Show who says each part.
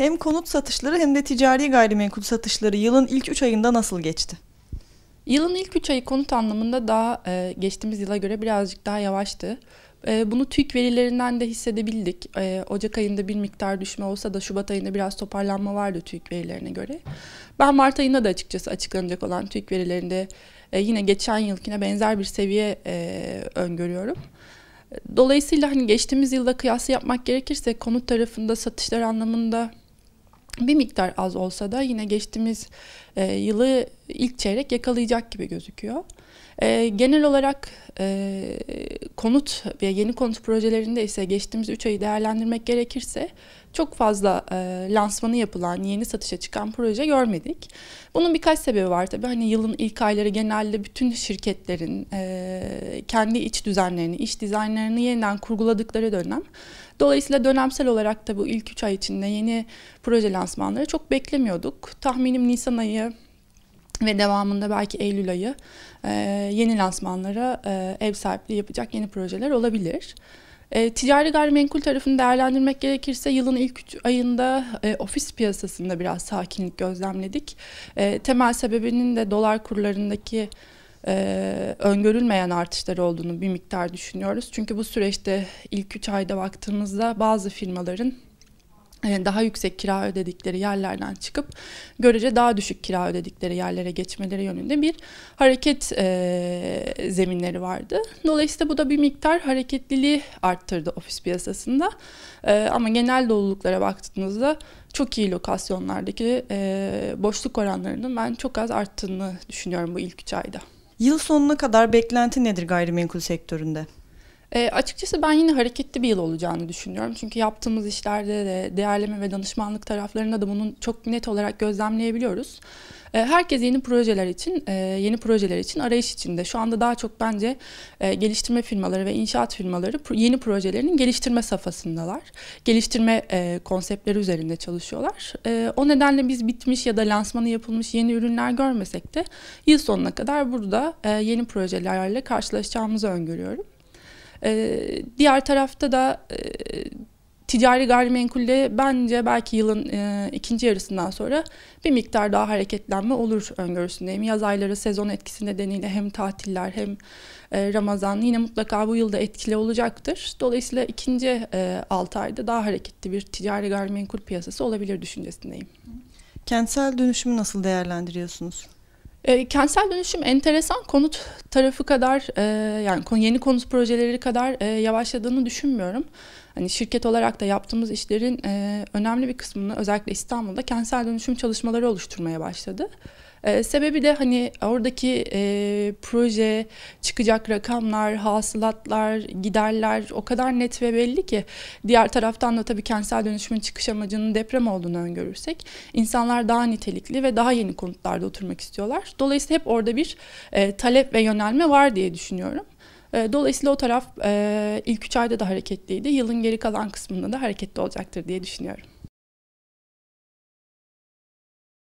Speaker 1: Hem konut satışları hem de ticari gayrimenkul satışları yılın ilk 3 ayında nasıl geçti? Yılın ilk 3 ayı konut anlamında daha e, geçtiğimiz yıla göre birazcık daha yavaştı. E, bunu TÜİK verilerinden de hissedebildik. E, Ocak ayında bir miktar düşme olsa da Şubat ayında biraz toparlanma vardı TÜİK verilerine göre. Ben Mart ayında da açıkçası açıklanacak olan TÜİK verilerinde e, yine geçen yılkine benzer bir seviye e, öngörüyorum. Dolayısıyla hani geçtiğimiz yılda kıyası yapmak gerekirse konut tarafında satışlar anlamında bir miktar az olsa da yine geçtiğimiz e, yılı ilk çeyrek yakalayacak gibi gözüküyor. E, genel olarak e, konut ve yeni konut projelerinde ise geçtiğimiz 3 ayı değerlendirmek gerekirse çok fazla e, lansmanı yapılan, yeni satışa çıkan proje görmedik. Bunun birkaç sebebi var tabii. Hani yılın ilk ayları genelde bütün şirketlerin e, kendi iç düzenlerini, iş dizaynlarını yeniden kurguladıkları dönem. Dolayısıyla dönemsel olarak da bu ilk 3 ay içinde yeni proje lansmanları çok beklemiyorduk. Tahminim Nisan ayı ve devamında belki Eylül ayı e, yeni lansmanlara e, ev sahipliği yapacak yeni projeler olabilir. E, ticari gayrimenkul tarafını değerlendirmek gerekirse yılın ilk üç ayında e, ofis piyasasında biraz sakinlik gözlemledik. E, temel sebebinin de dolar kurlarındaki e, öngörülmeyen artışlar olduğunu bir miktar düşünüyoruz. Çünkü bu süreçte ilk üç ayda baktığımızda bazı firmaların ee, daha yüksek kira ödedikleri yerlerden çıkıp görece daha düşük kira ödedikleri yerlere geçmeleri yönünde bir hareket e, zeminleri vardı. Dolayısıyla bu da bir miktar hareketliliği arttırdı ofis piyasasında. E, ama genel doluluklara baktığınızda çok iyi lokasyonlardaki e, boşluk oranlarının ben çok az arttığını düşünüyorum bu ilk üç ayda. Yıl sonuna kadar beklenti nedir gayrimenkul sektöründe? E, açıkçası ben yine hareketli bir yıl olacağını düşünüyorum. Çünkü yaptığımız işlerde de değerleme ve danışmanlık taraflarında da bunun çok net olarak gözlemleyebiliyoruz. E, herkes yeni projeler için, e, yeni projeler için arayış içinde. Şu anda daha çok bence e, geliştirme firmaları ve inşaat firmaları yeni projelerinin geliştirme safhasındalar. Geliştirme e, konseptleri üzerinde çalışıyorlar. E, o nedenle biz bitmiş ya da lansmanı yapılmış yeni ürünler görmesek de yıl sonuna kadar burada e, yeni projelerle karşılaşacağımızı öngörüyorum. E, diğer tarafta da e, ticari gayrimenkulde bence belki yılın e, ikinci yarısından sonra bir miktar daha hareketlenme olur öngörüsündeyim. Yaz ayları sezon etkisi nedeniyle hem tatiller hem e, Ramazan yine mutlaka bu yılda etkili olacaktır. Dolayısıyla ikinci e, 6 ayda daha hareketli bir ticari gayrimenkul piyasası olabilir düşüncesindeyim. Kentsel dönüşümü nasıl değerlendiriyorsunuz? E, kentsel dönüşüm enteresan konut tarafı kadar e, yani yeni konut projeleri kadar e, yavaşladığını düşünmüyorum. Hani şirket olarak da yaptığımız işlerin e, önemli bir kısmını özellikle İstanbul'da kentsel dönüşüm çalışmaları oluşturmaya başladı. E, sebebi de hani oradaki e, proje, çıkacak rakamlar, hasılatlar, giderler o kadar net ve belli ki diğer taraftan da tabii kentsel dönüşümün çıkış amacının deprem olduğunu öngörürsek insanlar daha nitelikli ve daha yeni konutlarda oturmak istiyorlar. Dolayısıyla hep orada bir e, talep ve yönelme var diye düşünüyorum. E, dolayısıyla o taraf e, ilk üç ayda da hareketliydi. Yılın geri kalan kısmında da hareketli olacaktır diye düşünüyorum.